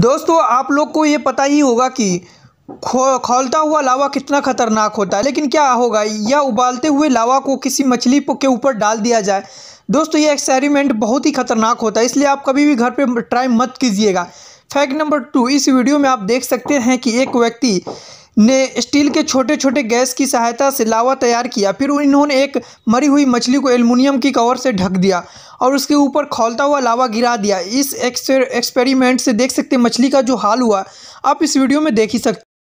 दोस्तों आप लोग को ये पता ही होगा कि खो खोलता हुआ लावा कितना खतरनाक होता है लेकिन क्या होगा या उबालते हुए लावा को किसी मछली के ऊपर डाल दिया जाए दोस्तों ये एक्सपेरिमेंट बहुत ही खतरनाक होता है इसलिए आप कभी भी घर पे ट्राई मत कीजिएगा फैक्ट नंबर टू इस वीडियो में आप देख सकते हैं कि एक व्यक्ति ने स्टील के छोटे छोटे गैस की सहायता से लावा तैयार किया फिर इन्होंने एक मरी हुई मछली को एल्युमिनियम की कवर से ढक दिया और उसके ऊपर खोलता हुआ लावा गिरा दिया इस एक्सपेरिमेंट से देख सकते मछली का जो हाल हुआ आप इस वीडियो में देख ही सकते